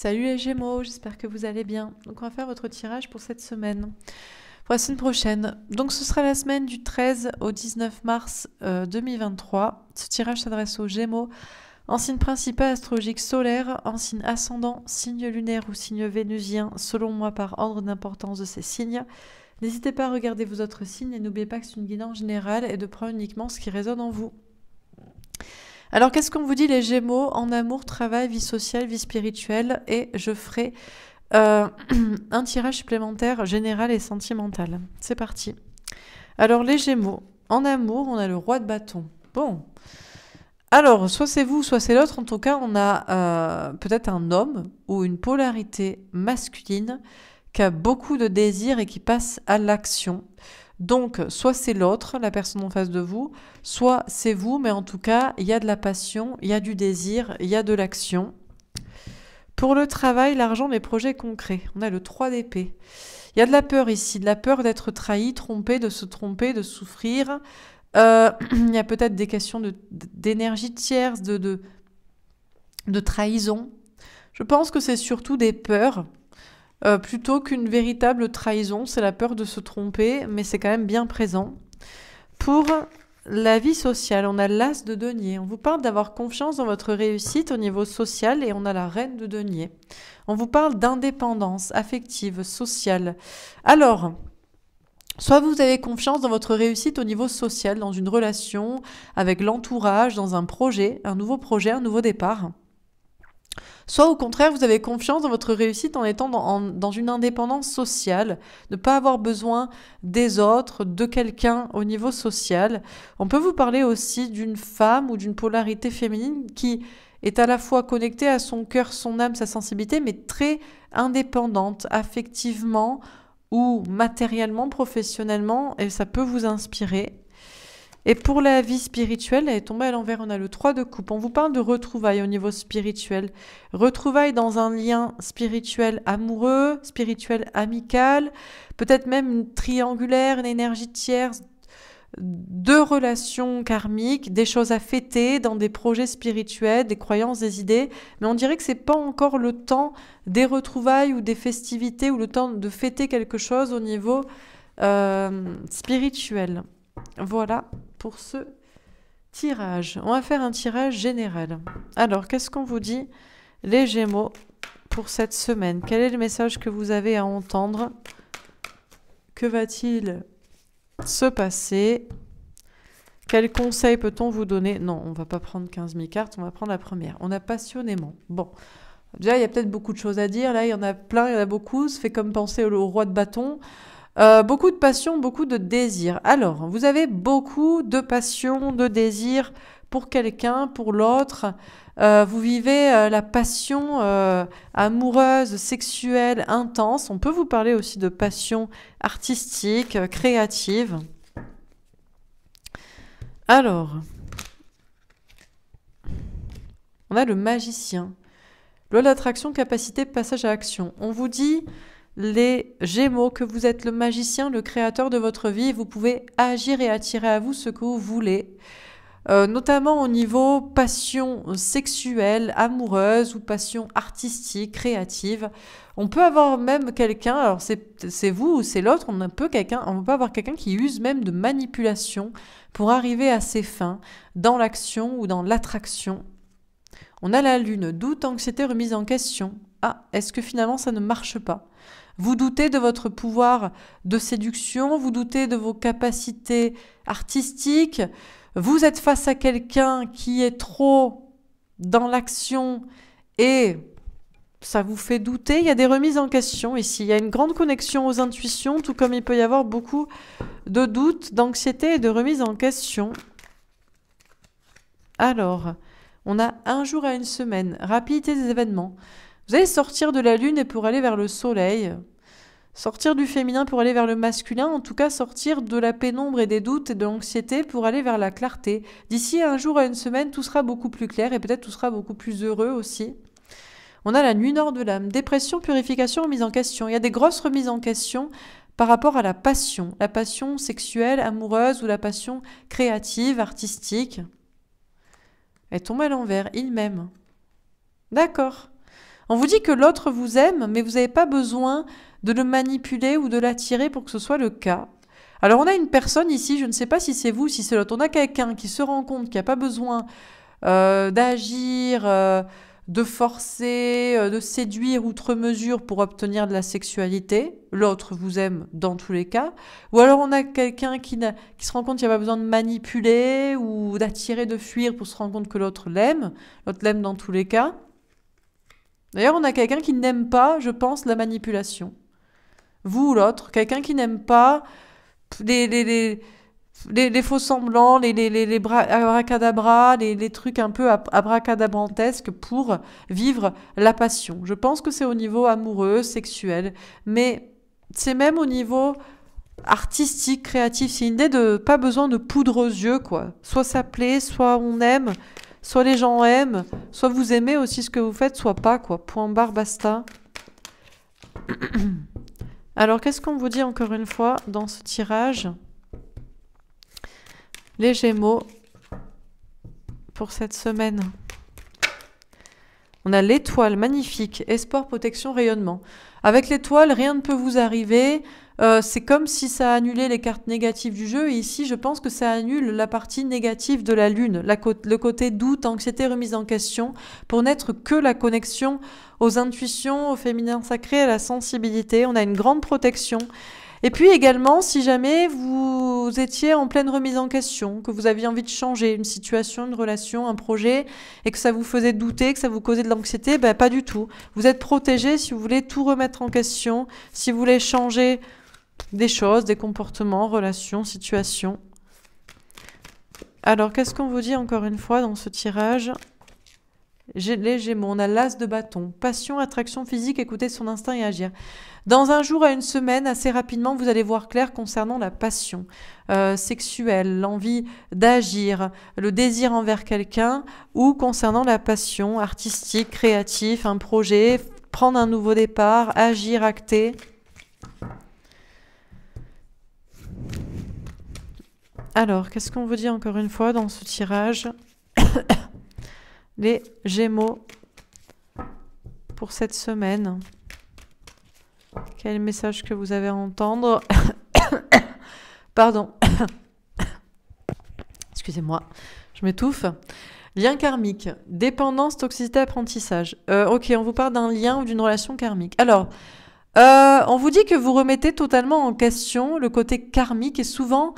Salut les Gémeaux, j'espère que vous allez bien. Donc on va faire votre tirage pour cette semaine. Pour la semaine prochaine. Donc ce sera la semaine du 13 au 19 mars 2023. Euh, ce tirage s'adresse aux Gémeaux. En signe principal astrologique solaire, en signe ascendant, signe lunaire ou signe vénusien, selon moi par ordre d'importance de ces signes. N'hésitez pas à regarder vos autres signes et n'oubliez pas que c'est une guidance générale et de prendre uniquement ce qui résonne en vous. Alors qu'est-ce qu'on vous dit les Gémeaux en amour, travail, vie sociale, vie spirituelle Et je ferai euh, un tirage supplémentaire général et sentimental. C'est parti. Alors les Gémeaux, en amour, on a le roi de bâton. Bon. Alors, soit c'est vous, soit c'est l'autre. En tout cas, on a euh, peut-être un homme ou une polarité masculine qui a beaucoup de désirs et qui passe à l'action. Donc, soit c'est l'autre, la personne en face de vous, soit c'est vous, mais en tout cas, il y a de la passion, il y a du désir, il y a de l'action. Pour le travail, l'argent, les projets concrets. On a le 3 d'épée. Il y a de la peur ici, de la peur d'être trahi, trompé, de se tromper, de souffrir. Euh, il y a peut-être des questions d'énergie tierce, de, de trahison. Je pense que c'est surtout des peurs euh, plutôt qu'une véritable trahison, c'est la peur de se tromper, mais c'est quand même bien présent. Pour la vie sociale, on a l'as de denier. On vous parle d'avoir confiance dans votre réussite au niveau social et on a la reine de denier. On vous parle d'indépendance affective, sociale. Alors, Soit vous avez confiance dans votre réussite au niveau social, dans une relation, avec l'entourage, dans un projet, un nouveau projet, un nouveau départ. Soit au contraire, vous avez confiance dans votre réussite en étant dans, une indépendance sociale, ne pas avoir besoin des autres, de quelqu'un au niveau social. On peut vous parler aussi d'une femme ou d'une polarité féminine qui est à la fois connectée à son cœur, son âme, sa sensibilité, mais très indépendante affectivement ou matériellement, professionnellement, et ça peut vous inspirer. Et pour la vie spirituelle, elle est tombée à l'envers, on a le 3 de coupe. On vous parle de retrouvailles au niveau spirituel. Retrouvailles dans un lien spirituel amoureux, spirituel amical, peut-être même triangulaire, une énergie tierce, deux relations karmiques, des choses à fêter dans des projets spirituels, des croyances, des idées, mais on dirait que ce c'est pas encore le temps des retrouvailles ou des festivités ou le temps de fêter quelque chose au niveau euh, spirituel. Voilà pour ce tirage. On va faire un tirage général. Alors, qu'est-ce qu'on vous dit les Gémeaux pour cette semaine Quel est le message que vous avez à entendre Que va-t-il se passer Quel conseil peut-on vous donner Non, on va pas prendre 15 000 cartes, on va prendre la première. On a passionnément. Bon. Déjà, il y a peut-être beaucoup de choses à dire. Là, il y en a plein, il y en a beaucoup. Ça fait comme penser au roi de bâton. Euh, beaucoup de passion, beaucoup de désir. Alors, vous avez beaucoup de passion, de désir pour quelqu'un, pour l'autre. Euh, vous vivez euh, la passion amoureuse, sexuelle, intense. On peut vous parler aussi de passion artistique, créative. Alors, on a le magicien. Loi d'attraction, capacité, passage à action. On vous dit, les Gémeaux, que vous êtes le magicien, le créateur de votre vie, vous pouvez agir et attirer à vous ce que vous voulez, euh, notamment au niveau passion sexuelle, amoureuse ou passion artistique, créative. On peut avoir même quelqu'un, alors c'est vous ou c'est l'autre, on peut quelqu'un, on peut avoir quelqu'un qui use même de manipulation pour arriver à ses fins dans l'action ou dans l'attraction. On a la lune, doute, anxiété, remise en question. Ah, est-ce que finalement ça ne marche pas vous doutez de votre pouvoir de séduction, vous doutez de vos capacités artistiques, vous êtes face à quelqu'un qui est trop dans l'action et ça vous fait douter. Il y a des remises en question ici. Il y a une grande connexion aux intuitions, tout comme il peut y avoir beaucoup de doutes, d'anxiété et de remises en question. Alors, on a un jour à une semaine, rapidité des événements. Vous allez sortir de la lune et pour aller vers le soleil. Sortir du féminin pour aller vers le masculin, en tout cas sortir de la pénombre et des doutes et de l'anxiété pour aller vers la clarté. D'ici un jour à une semaine, tout sera beaucoup plus clair et peut-être tout sera beaucoup plus heureux aussi. On a la nuit nord de l'âme, dépression, purification, remise en question. Il y a des grosses remises en question par rapport à la passion, la passion sexuelle, amoureuse ou la passion créative, artistique. Elle tombe à l'envers, il m'aime. D'accord. On vous dit que l'autre vous aime, mais vous n'avez pas besoin de le manipuler ou de l'attirer pour que ce soit le cas. Alors on a une personne ici, je ne sais pas si c'est vous, si c'est l'autre, on a quelqu'un qui se rend compte qu'il n'y a pas besoin euh, d'agir, euh, de forcer, euh, de séduire outre mesure pour obtenir de la sexualité. L'autre vous aime dans tous les cas. Ou alors on a quelqu'un qui, qui, se rend compte qu'il n'y a pas besoin de manipuler ou d'attirer, de fuir pour se rendre compte que l'autre l'aime. L'autre l'aime dans tous les cas. D'ailleurs, on a quelqu'un qui n'aime pas, je pense, la manipulation. Vous ou l'autre, quelqu'un qui n'aime pas les, faux semblants, les, les, les, les les, trucs un peu abracadabrantesques pour vivre la passion. Je pense que c'est au niveau amoureux, sexuel, mais c'est même au niveau artistique, créatif. C'est une idée de pas besoin de poudre aux yeux, quoi. Soit ça plaît, soit on aime soit les gens aiment, soit vous aimez aussi ce que vous faites, soit pas, quoi. Point barre, basta. Alors, qu'est-ce qu'on vous dit encore une fois dans ce tirage Les Gémeaux pour cette semaine. On a l'étoile magnifique, espoir, protection, rayonnement. Avec l'étoile, rien ne peut vous arriver. Euh, c'est comme si ça annulait les cartes négatives du jeu. Et ici, je pense que ça annule la partie négative de la Lune, le côté doute, anxiété, remise en question, pour n'être que la connexion aux intuitions, au féminin sacré, à la sensibilité. On a une grande protection. Et puis également, si jamais vous étiez en pleine remise en question, que vous aviez envie de changer une situation, une relation, un projet, et que ça vous faisait douter, que ça vous causait de l'anxiété, ben pas du tout. Vous êtes protégé si vous voulez tout remettre en question, si vous voulez changer des choses, des comportements, relations, situations. Alors, qu'est-ce qu'on vous dit encore une fois dans ce tirage les Gémeaux, on a l'as de bâton. Passion, attraction physique, écouter son instinct et agir. Dans un jour à une semaine, assez rapidement, vous allez voir clair concernant la passion euh, sexuelle, l'envie d'agir, le désir envers quelqu'un ou concernant la passion artistique, créative, un projet, prendre un nouveau départ, agir, acter. Alors, qu'est-ce qu'on vous dit encore une fois dans ce tirage les Gémeaux pour cette semaine. Quel message que vous avez à entendre Pardon. Excusez-moi, je m'étouffe. Lien karmique, dépendance, toxicité, apprentissage. Euh, ok, on vous parle d'un lien ou d'une relation karmique. Alors, euh, on vous dit que vous remettez totalement en question le côté karmique et souvent,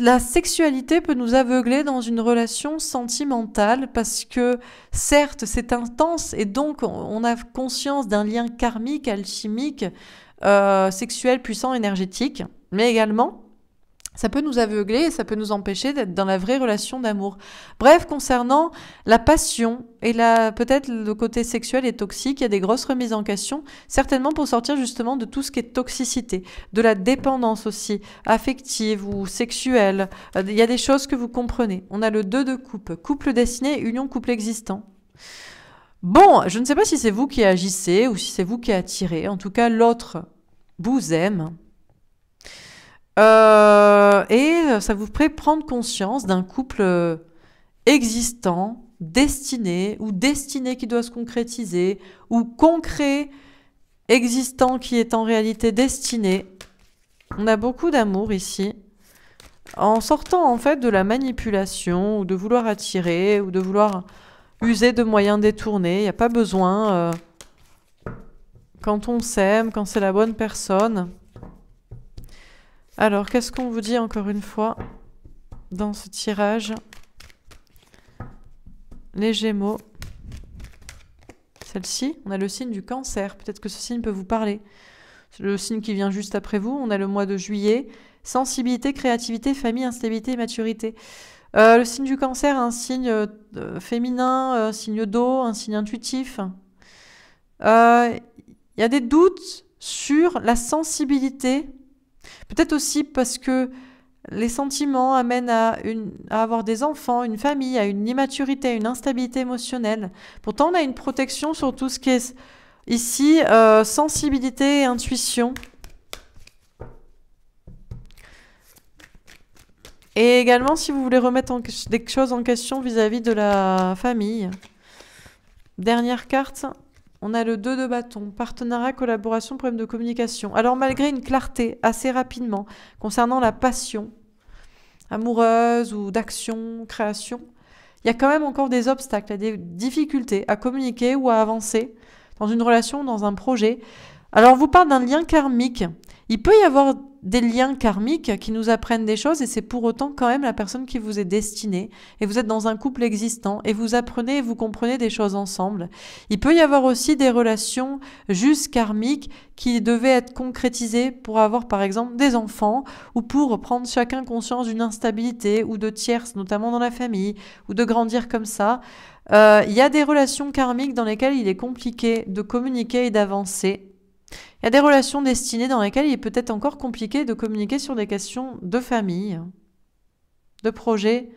la sexualité peut nous aveugler dans une relation sentimentale parce que certes c'est intense et donc on a conscience d'un lien karmique, alchimique, euh, sexuel, puissant, énergétique, mais également ça peut nous aveugler et ça peut nous empêcher d'être dans la vraie relation d'amour. Bref, concernant la passion et la peut-être le côté sexuel est toxique, il y a des grosses remises en question, certainement pour sortir justement de tout ce qui est toxicité, de la dépendance aussi, affective ou sexuelle. Euh, il y a des choses que vous comprenez. On a le 2 de coupe, couple destiné, union, couple existant. Bon, je ne sais pas si c'est vous qui agissez ou si c'est vous qui attirez. En tout cas, l'autre vous aime euh, et euh, ça vous fait prendre conscience d'un couple euh, existant, destiné, ou destiné qui doit se concrétiser, ou concret, existant qui est en réalité destiné. On a beaucoup d'amour ici. En sortant en fait de la manipulation, ou de vouloir attirer, ou de vouloir user de moyens détournés, il n'y a pas besoin. quand on s'aime, quand c'est la bonne personne, alors, qu'est-ce qu'on vous dit encore une fois dans ce tirage Les Gémeaux. Celle-ci, on a le signe du cancer. Peut-être que ce signe peut vous parler. C'est Le signe qui vient juste après vous, on a le mois de juillet. Sensibilité, créativité, famille, instabilité, maturité. Euh, le signe du cancer, un signe euh, féminin, un euh, signe d'eau, un signe intuitif. Il y a des doutes sur la sensibilité Peut-être aussi parce que les sentiments amènent à, avoir des enfants, une famille, à une immaturité, une instabilité émotionnelle. Pourtant, on a une protection sur tout ce qui est ici euh, sensibilité et intuition. Et également, si vous voulez remettre des choses en question vis à -vis de la famille. Dernière carte, on a le 2 de bâton, partenariat, collaboration, problème de communication. Alors malgré une clarté assez rapidement concernant la passion amoureuse ou d'action, création, il y a quand même encore des obstacles, des difficultés à communiquer ou à avancer dans une relation, dans un projet. Alors on vous parle d'un lien karmique. Il peut y avoir des liens karmiques qui nous apprennent des choses et c'est pour autant quand même la personne qui vous est destinée et vous êtes dans un couple existant et vous apprenez et vous comprenez des choses ensemble. Il peut y avoir aussi des relations juste karmiques qui devaient être concrétisées pour avoir par exemple des enfants ou pour prendre chacun conscience d'une instabilité ou de tierces notamment dans la famille ou de grandir comme ça. Euh, il y a des relations karmiques dans lesquelles il est compliqué de communiquer et d'avancer il y a des relations destinées dans lesquelles il est peut-être encore compliqué de communiquer sur des questions de famille, de projets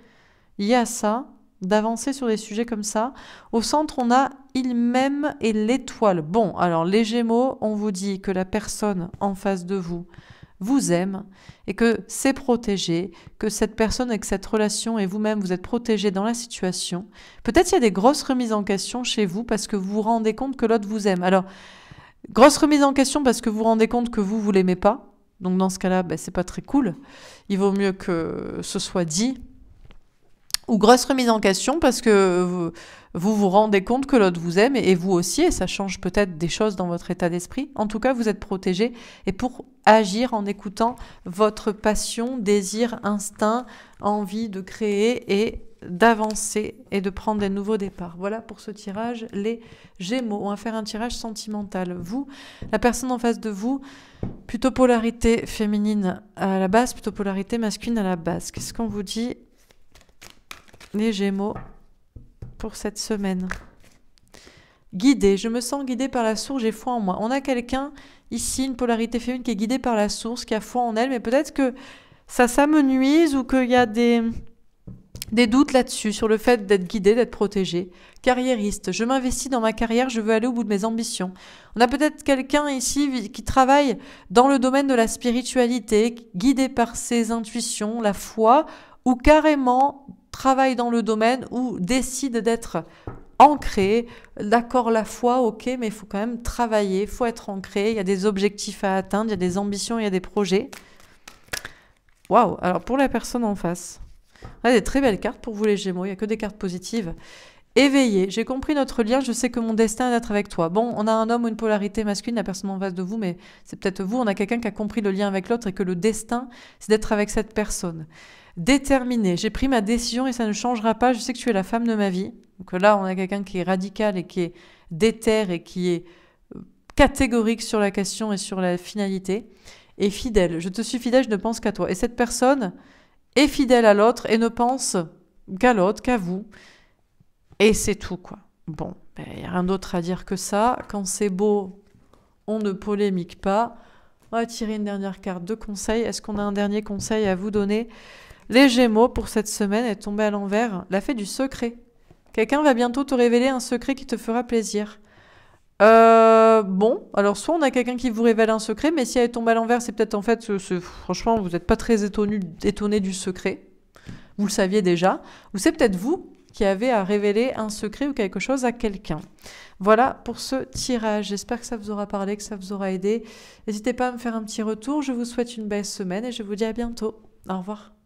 y a ça, d'avancer sur des sujets comme ça. Au centre, on a il m'aime et l'étoile. Bon, alors les Gémeaux, on vous dit que la personne en face de vous vous aime et que c'est protégé, que cette personne avec cette relation et vous-même, vous êtes protégés dans la situation. Peut-être il y a des grosses remises en question chez vous parce que vous vous rendez compte que l'autre vous aime. Alors, Grosse remise en question parce que vous vous rendez compte que vous, vous l'aimez pas. Donc dans ce cas-là, ce bah, c'est pas très cool. Il vaut mieux que ce soit dit. Ou grosse remise en question parce que vous vous, rendez compte que l'autre vous aime et vous aussi, et ça change peut-être des choses dans votre état d'esprit. En tout cas, vous êtes protégé. Et pour agir en écoutant votre passion, désir, instinct, envie de créer et d'avancer et de prendre des nouveaux départs. Voilà pour ce tirage, les Gémeaux. On va faire un tirage sentimental. Vous, la personne en face de vous, plutôt polarité féminine à la base, plutôt polarité masculine à la base. Qu'est-ce qu'on vous dit, les Gémeaux, pour cette semaine Guidé, je me sens guidée par la source, j'ai foi en moi. On a quelqu'un ici, une polarité féminine qui est guidée par la source, qui a foi en elle, mais peut-être que ça s'amenuise ou qu'il y a des des doutes là-dessus, sur le fait d'être guidé, d'être protégé. Carriériste, je m'investis dans ma carrière, je veux aller au bout de mes ambitions. On a peut-être quelqu'un ici qui travaille dans le domaine de la spiritualité, guidé par ses intuitions, la foi, ou carrément travaille dans le domaine ou décide d'être ancré. D'accord, la foi, ok, mais il faut quand même travailler, il faut être ancré, il y a des objectifs à atteindre, il y a des ambitions, il y a des projets. Waouh, alors pour la personne en face. Voilà, des très belles cartes pour vous les Gémeaux, il n'y a que des cartes positives. Éveillé, j'ai compris notre lien, je sais que mon destin est d'être avec toi. Bon, on a un homme ou une polarité masculine, la personne en face de vous, mais c'est peut-être vous, on a quelqu'un qui a compris le lien avec l'autre et que le destin, c'est d'être avec cette personne. Déterminé, j'ai pris ma décision et ça ne changera pas, je sais que tu es la femme de ma vie. Donc là, on a quelqu'un qui est radical et qui est déter et qui est euh, catégorique sur la question et sur la finalité. Et fidèle, je te suis fidèle, je ne pense qu'à toi. Et cette personne, est fidèle à l'autre et ne pense qu'à l'autre, qu'à vous. Et c'est tout, quoi. Bon, il ben, n'y a rien d'autre à dire que ça. Quand c'est beau, on ne polémique pas. On va tirer une dernière carte de conseil. Est-ce qu'on a un dernier conseil à vous donner Les Gémeaux, pour cette semaine, est tombée à l'envers. La fête du secret. Quelqu'un va bientôt te révéler un secret qui te fera plaisir. Euh, bon, alors soit on a quelqu'un qui vous révèle un secret, mais si elle tombe à l'envers, c'est peut-être en fait, ce, franchement, vous n'êtes pas très étonné, étonné, du secret. Vous le saviez déjà. Ou c'est peut-être vous qui avez à révéler un secret ou quelque chose à quelqu'un. Voilà pour ce tirage. J'espère que ça vous aura parlé, que ça vous aura aidé. N'hésitez pas à me faire un petit retour. Je vous souhaite une belle semaine et je vous dis à bientôt. Au revoir.